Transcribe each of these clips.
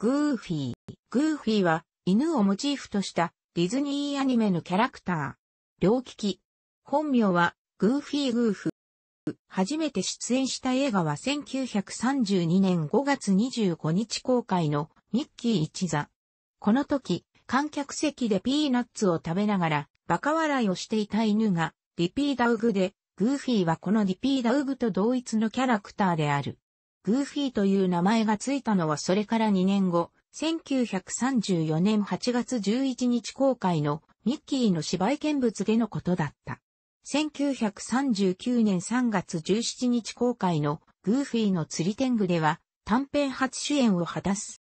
グーフィー。グーフィーは犬をモチーフとしたディズニーアニメのキャラクター。両利き。本名はグーフィーグーフ。初めて出演した映画は1932年5月25日公開のミッキー一座。この時、観客席でピーナッツを食べながらバカ笑いをしていた犬がリピーダウグで、グーフィーはこのリピーダウグと同一のキャラクターである。グーフィーという名前がついたのはそれから2年後、1934年8月11日公開のミッキーの芝居見物でのことだった。1939年3月17日公開のグーフィーの釣り天狗では短編初主演を果たす。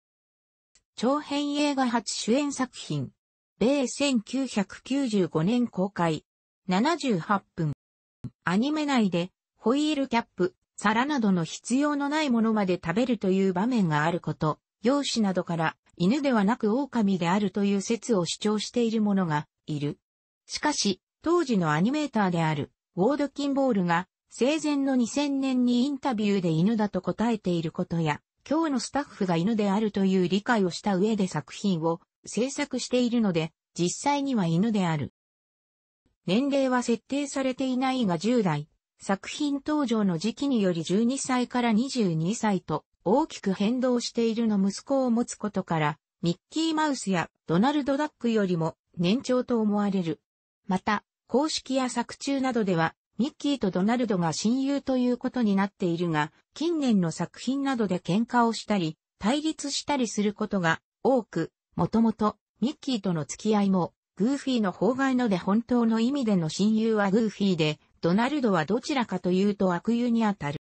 長編映画初主演作品。米1995年公開。78分。アニメ内でホイールキャップ、皿などの必要のないものまで食べるという場面があること、容姿などから犬ではなく狼であるという説を主張している者がいる。しかし、当時のアニメーターであるウォード・キンボールが生前の2000年にインタビューで犬だと答えていることや、今日のスタッフが犬であるという理解をした上で作品を制作しているので、実際には犬である。年齢は設定されていないが10代、作品登場の時期により12歳から22歳と大きく変動しているの息子を持つことから、ミッキーマウスやドナルド・ダックよりも年長と思われる。また、公式や作中などでは、ミッキーとドナルドが親友ということになっているが、近年の作品などで喧嘩をしたり、対立したりすることが多く、もともとミッキーとの付き合いも、グーフィーの方外ので本当の意味での親友はグーフィーで、ドナルドはどちらかというと悪友にあたる。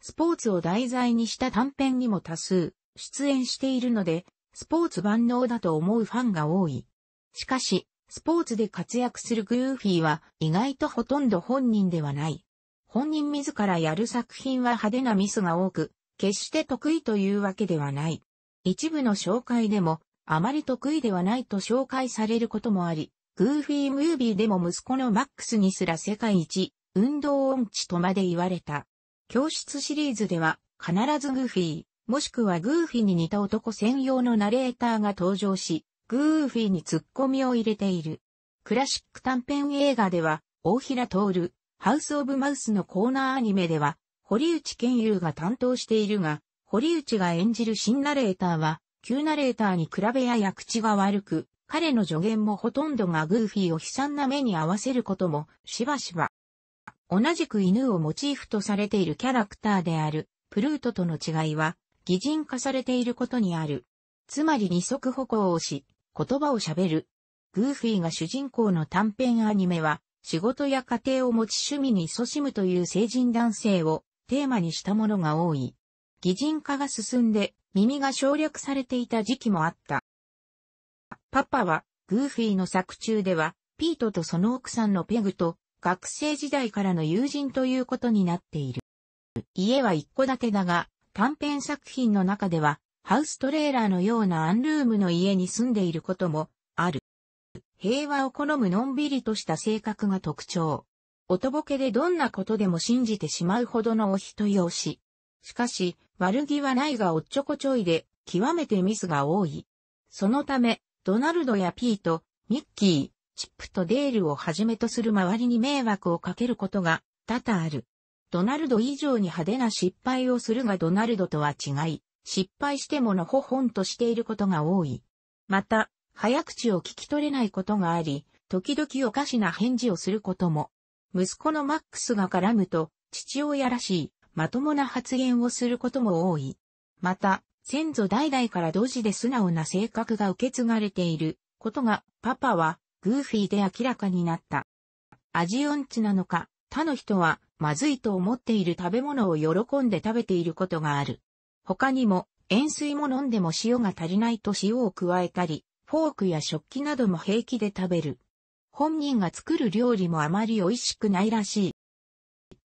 スポーツを題材にした短編にも多数出演しているので、スポーツ万能だと思うファンが多い。しかし、スポーツで活躍するグーフィーは意外とほとんど本人ではない。本人自らやる作品は派手なミスが多く、決して得意というわけではない。一部の紹介でも、あまり得意ではないと紹介されることもあり、グーフィームービーでも息子のマックスにすら世界一、運動音痴とまで言われた。教室シリーズでは、必ずグーフィー、もしくはグーフィーに似た男専用のナレーターが登場し、グーフィーにツッコミを入れている。クラシック短編映画では、大平徹、ハウス・オブ・マウスのコーナーアニメでは、堀内健優が担当しているが、堀内が演じる新ナレーターは、旧ナレーターに比べやや口が悪く、彼の助言もほとんどがグーフィーを悲惨な目に合わせることもしばしば。同じく犬をモチーフとされているキャラクターであるプルートとの違いは擬人化されていることにある。つまり二足歩行をし、言葉を喋る。グーフィーが主人公の短編アニメは仕事や家庭を持ち趣味に勤しむという成人男性をテーマにしたものが多い。擬人化が進んで耳が省略されていた時期もあった。パパは、グーフィーの作中では、ピートとその奥さんのペグと、学生時代からの友人ということになっている。家は一戸建てだが、短編作品の中では、ハウストレーラーのようなアンルームの家に住んでいることもある。平和を好むのんびりとした性格が特徴。おとぼけでどんなことでも信じてしまうほどのお人よし。しかし、悪気はないがおっちょこちょいで、極めてミスが多い。そのため、ドナルドやピート、ミッキー、チップとデールをはじめとする周りに迷惑をかけることが多々ある。ドナルド以上に派手な失敗をするがドナルドとは違い、失敗してものほほんとしていることが多い。また、早口を聞き取れないことがあり、時々おかしな返事をすることも。息子のマックスが絡むと、父親らしい、まともな発言をすることも多い。また、先祖代々からドジで素直な性格が受け継がれていることが、パパはグーフィーで明らかになった。味音痴なのか、他の人はまずいと思っている食べ物を喜んで食べていることがある。他にも、塩水も飲んでも塩が足りないと塩を加えたり、フォークや食器なども平気で食べる。本人が作る料理もあまり美味しくないらしい。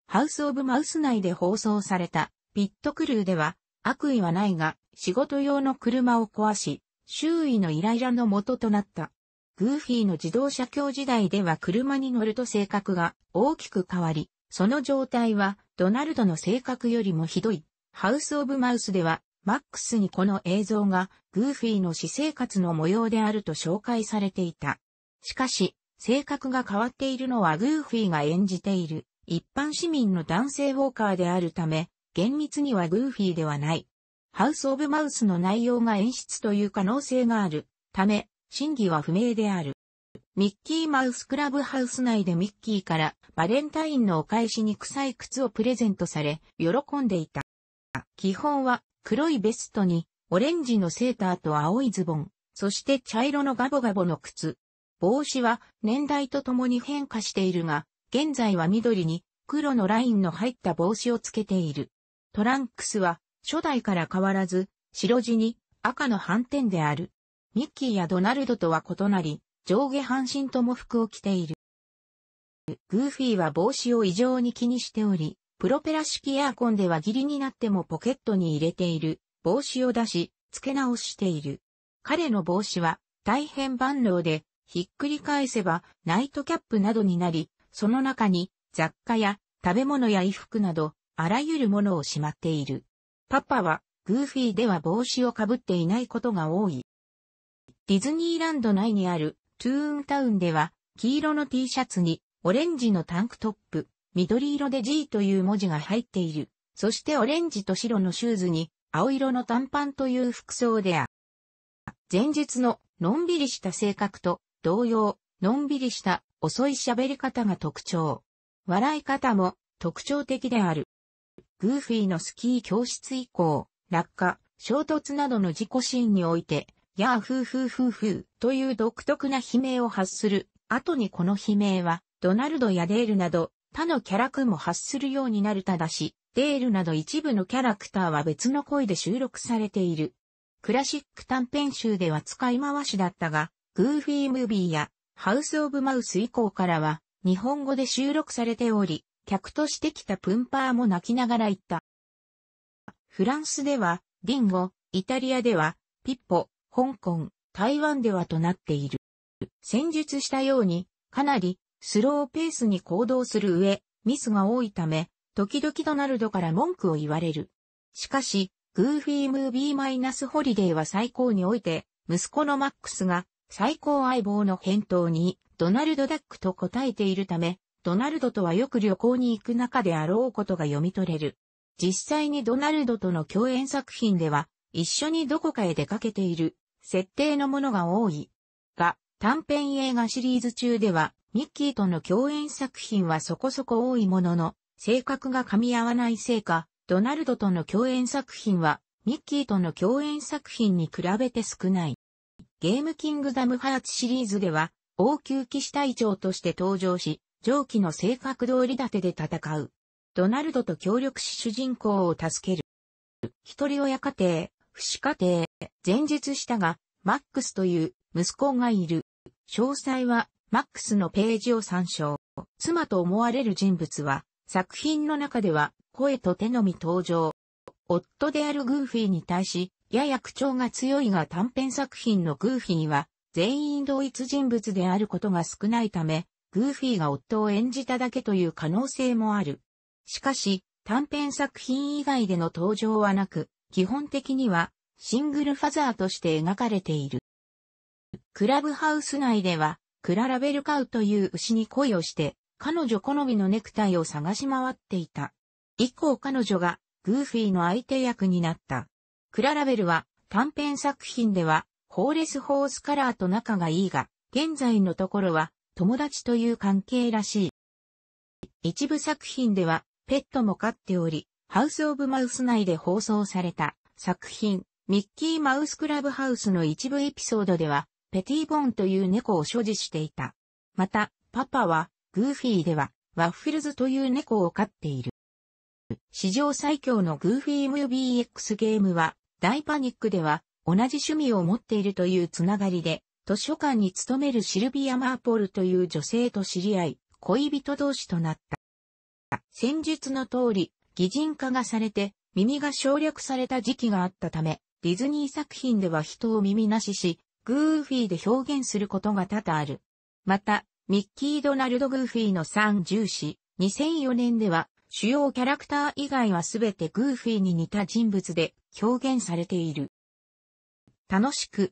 ハウス・オブ・マウス内で放送されたピットクルーでは悪意はないが、仕事用の車を壊し、周囲のイライラの元となった。グーフィーの自動車教時代では車に乗ると性格が大きく変わり、その状態はドナルドの性格よりもひどい。ハウス・オブ・マウスでは、マックスにこの映像がグーフィーの私生活の模様であると紹介されていた。しかし、性格が変わっているのはグーフィーが演じている一般市民の男性ウォーカーであるため、厳密にはグーフィーではない。ハウス・オブ・マウスの内容が演出という可能性があるため、真偽は不明である。ミッキーマウスクラブハウス内でミッキーからバレンタインのお返しに臭い靴をプレゼントされ、喜んでいた。基本は黒いベストにオレンジのセーターと青いズボン、そして茶色のガボガボの靴。帽子は年代とともに変化しているが、現在は緑に黒のラインの入った帽子をつけている。トランクスは、初代から変わらず、白地に赤の斑点である。ミッキーやドナルドとは異なり、上下半身とも服を着ている。グーフィーは帽子を異常に気にしており、プロペラ式エアコンではギリになってもポケットに入れている帽子を出し、付け直している。彼の帽子は大変万能で、ひっくり返せばナイトキャップなどになり、その中に雑貨や食べ物や衣服などあらゆるものをしまっている。パパは、グーフィーでは帽子をかぶっていないことが多い。ディズニーランド内にあるトゥーンタウンでは、黄色の T シャツにオレンジのタンクトップ、緑色で G という文字が入っている。そしてオレンジと白のシューズに青色の短パンという服装であ。前述ののんびりした性格と同様、のんびりした遅い喋り方が特徴。笑い方も特徴的である。グーフィーのスキー教室以降、落下、衝突などの事故シーンにおいて、やーふーふーふーふーという独特な悲鳴を発する。後にこの悲鳴は、ドナルドやデールなど、他のキャラクも発するようになるただし、デールなど一部のキャラクターは別の声で収録されている。クラシック短編集では使い回しだったが、グーフィームービーやハウスオブマウス以降からは、日本語で収録されており、客としてきたプンパーも泣きながら言った。フランスでは、ディンゴ、イタリアでは、ピッポ、香港、台湾ではとなっている。戦術したように、かなり、スローペースに行動する上、ミスが多いため、時々ドナルドから文句を言われる。しかし、グーフィームービーマイナスホリデーは最高において、息子のマックスが最高相棒の返答にドナルド・ダックと答えているため、ドナルドとはよく旅行に行く中であろうことが読み取れる。実際にドナルドとの共演作品では、一緒にどこかへ出かけている、設定のものが多い。が、短編映画シリーズ中では、ミッキーとの共演作品はそこそこ多いものの、性格が噛み合わないせいか、ドナルドとの共演作品は、ミッキーとの共演作品に比べて少ない。ゲームキングダムハーツシリーズでは、王宮騎士隊長として登場し、上記の性格通り立てで戦う。ドナルドと協力し主人公を助ける。一人親家庭、父子家庭、前述したが、マックスという息子がいる。詳細はマックスのページを参照。妻と思われる人物は、作品の中では声と手のみ登場。夫であるグーフィーに対し、やや口調が強いが短編作品のグーフィーは、全員同一人物であることが少ないため、グーフィーが夫を演じただけという可能性もある。しかし、短編作品以外での登場はなく、基本的にはシングルファザーとして描かれている。クラブハウス内では、クララベルカウという牛に恋をして、彼女好みのネクタイを探し回っていた。以降彼女がグーフィーの相手役になった。クララベルは短編作品では、ホーレス・ホースカラーと仲がいいが、現在のところは友達という関係らしい。一部作品では、ペットも飼っており、ハウス・オブ・マウス内で放送された作品、ミッキー・マウス・クラブハウスの一部エピソードでは、ペティ・ボンという猫を所持していた。また、パパは、グーフィーでは、ワッフルズという猫を飼っている。史上最強のグーフィームービー X ゲームは、大パニックでは、同じ趣味を持っているというつながりで、図書館に勤めるシルビア・マーポルという女性と知り合い、恋人同士となった。戦術の通り、擬人化がされて、耳が省略された時期があったため、ディズニー作品では人を耳なしし、グーフィーで表現することが多々ある。また、ミッキー・ドナルド・グーフィーの三重視、2004年では、主要キャラクター以外はすべてグーフィーに似た人物で表現されている。楽しく、